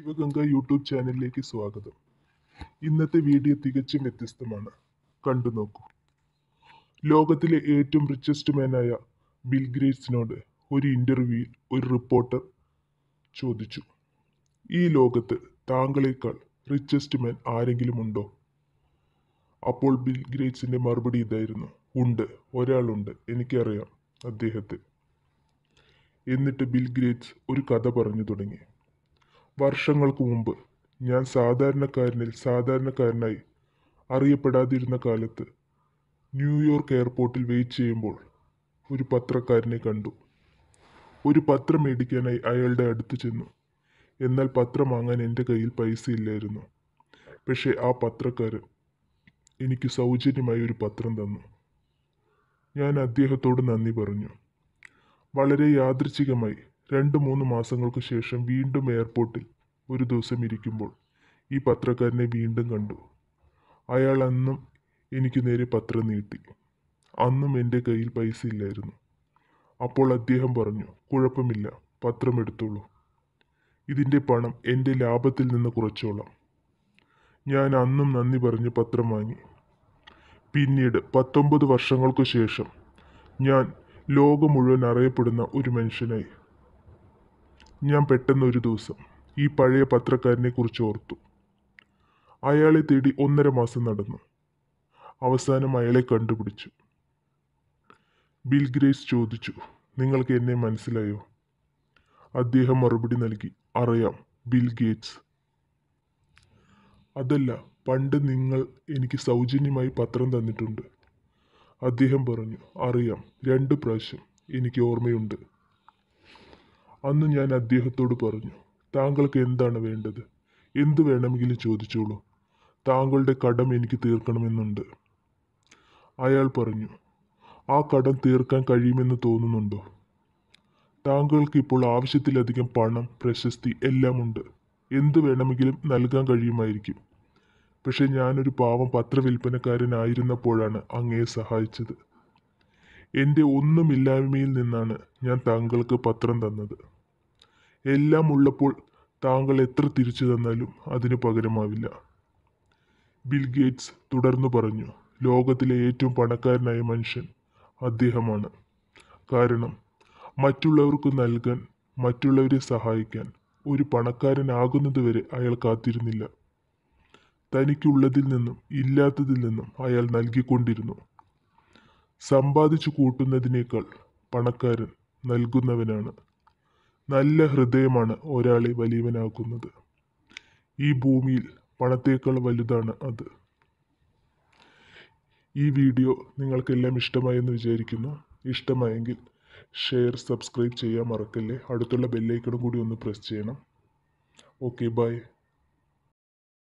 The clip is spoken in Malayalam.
ശിവഗംഗ യൂട്യൂബ് ചാനലിലേക്ക് സ്വാഗതം ഇന്നത്തെ വീഡിയോ തികച്ചും വ്യത്യസ്തമാണ് കണ്ടു നോക്കൂ ലോകത്തിലെ ഏറ്റവും റിച്ചസ്റ്റ് മാനായ ബിൽ ഗ്രേറ്റ്സിനോട് ഒരു ഇൻ്റർവ്യൂവിൽ ഒരു റിപ്പോർട്ടർ ചോദിച്ചു ഈ ലോകത്ത് താങ്കളെക്കാൾ റിച്ചസ്റ്റ് മാൻ ആരെങ്കിലും ഉണ്ടോ അപ്പോൾ ബിൽ ഗ്രേറ്റ്സിൻ്റെ മറുപടി ഇതായിരുന്നു ഉണ്ട് ഒരാളുണ്ട് എനിക്കറിയാം അദ്ദേഹത്തെ എന്നിട്ട് ബിൽ ഗ്രേറ്റ്സ് ഒരു കഥ പറഞ്ഞു തുടങ്ങി വർഷങ്ങൾക്ക് മുമ്പ് ഞാൻ സാധാരണക്കാരനിൽ സാധാരണക്കാരനായി അറിയപ്പെടാതിരുന്ന കാലത്ത് ന്യൂയോർക്ക് എയർപോർട്ടിൽ വെയിറ്റ് ചെയ്യുമ്പോൾ ഒരു പത്രക്കാരനെ കണ്ടു ഒരു പത്രം മേടിക്കാനായി അയാളുടെ അടുത്ത് ചെന്നു എന്നാൽ പത്രം വാങ്ങാൻ എൻ്റെ കയ്യിൽ പൈസ ഇല്ലായിരുന്നു പക്ഷേ ആ പത്രക്കാരൻ എനിക്ക് സൗജന്യമായി ഒരു പത്രം തന്നു ഞാൻ അദ്ദേഹത്തോട് നന്ദി പറഞ്ഞു വളരെ യാദൃച്ഛികമായി രണ്ട് മൂന്ന് മാസങ്ങൾക്ക് ശേഷം വീണ്ടും എയർപോർട്ടിൽ ഒരു ദിവസം ഇരിക്കുമ്പോൾ ഈ പത്രക്കാരനെ വീണ്ടും കണ്ടു അയാൾ അന്നും എനിക്ക് നേരെ പത്രം നീട്ടി അന്നും എൻ്റെ കയ്യിൽ പൈസ ഇല്ലായിരുന്നു അപ്പോൾ അദ്ദേഹം പറഞ്ഞു കുഴപ്പമില്ല പത്രം എടുത്തോളൂ ഇതിൻ്റെ പണം എൻ്റെ ലാഭത്തിൽ നിന്ന് കുറച്ചോളാം ഞാൻ അന്നും നന്ദി പറഞ്ഞ് പത്രം വാങ്ങി പിന്നീട് പത്തൊമ്പത് വർഷങ്ങൾക്കു ശേഷം ഞാൻ ലോകം മുഴുവൻ അറിയപ്പെടുന്ന ഒരു മനുഷ്യനായി ഞാൻ പെട്ടെന്നൊരു ദിവസം ഈ പഴയ പത്രക്കാരനെ കുറിച്ച് ഓർത്തു അയാളെ തേടി ഒന്നര മാസം നടന്നു അവസാനം അയാളെ കണ്ടുപിടിച്ചു ബിൽ ഗ്രേസ് ചോദിച്ചു നിങ്ങൾക്ക് എന്നെ മനസ്സിലായോ അദ്ദേഹം മറുപടി നൽകി അറിയാം ബിൽ ഗേറ്റ്സ് അതല്ല പണ്ട് നിങ്ങൾ എനിക്ക് സൗജന്യമായി പത്രം തന്നിട്ടുണ്ട് അദ്ദേഹം പറഞ്ഞു അറിയാം രണ്ട് പ്രാവശ്യം എനിക്ക് ഓർമ്മയുണ്ട് അന്ന് ഞാൻ അദ്ദേഹത്തോട് പറഞ്ഞു താങ്കൾക്ക് എന്താണ് വേണ്ടത് എന്ത് വേണമെങ്കിലും ചോദിച്ചോളൂ താങ്കളുടെ കടം എനിക്ക് തീർക്കണമെന്നുണ്ട് അയാൾ പറഞ്ഞു ആ കടം തീർക്കാൻ കഴിയുമെന്ന് തോന്നുന്നുണ്ടോ താങ്കൾക്ക് ഇപ്പോൾ ആവശ്യത്തിലധികം പണം പ്രശസ്തി എല്ലാമുണ്ട് എന്ത് വേണമെങ്കിലും നൽകാൻ കഴിയുമായിരിക്കും പക്ഷെ ഞാനൊരു പാവം പത്രവിൽപ്പനക്കാരനായിരുന്നപ്പോഴാണ് അങ്ങയെ സഹായിച്ചത് എൻ്റെ ഒന്നുമില്ലായ്മയിൽ നിന്നാണ് ഞാൻ താങ്കൾക്ക് പത്രം തന്നത് എല്ലാം ഉള്ളപ്പോൾ താങ്കൾ എത്ര തിരിച്ചു തന്നാലും അതിന് പകരമാവില്ല ബിൽ ഗേറ്റ്സ് തുടർന്നു പറഞ്ഞു ലോകത്തിലെ ഏറ്റവും പണക്കാരനായ മനുഷ്യൻ അദ്ദേഹമാണ് കാരണം മറ്റുള്ളവർക്ക് നൽകാൻ മറ്റുള്ളവരെ സഹായിക്കാൻ ഒരു പണക്കാരനാകുന്നതുവരെ അയാൾ കാത്തിരുന്നില്ല തനിക്കുള്ളതിൽ നിന്നും ഇല്ലാത്തതിൽ നിന്നും അയാൾ നൽകിക്കൊണ്ടിരുന്നു സമ്പാദിച്ചു കൂട്ടുന്നതിനേക്കാൾ പണക്കാരൻ നൽകുന്നവനാണ് നല്ല ഹൃദയമാണ് ഒരാളെ വലിയവനാക്കുന്നത് ഈ ഭൂമിയിൽ പണത്തേക്കാൾ വലുതാണ് അത് ഈ വീഡിയോ നിങ്ങൾക്കെല്ലാം ഇഷ്ടമായെന്ന് വിചാരിക്കുന്നു ഇഷ്ടമായെങ്കിൽ ഷെയർ സബ്സ്ക്രൈബ് ചെയ്യാൻ മറക്കല്ലേ അടുത്തുള്ള ബെല്ലൈക്കണും കൂടി ഒന്ന് പ്രസ് ചെയ്യണം ഓക്കെ ബൈ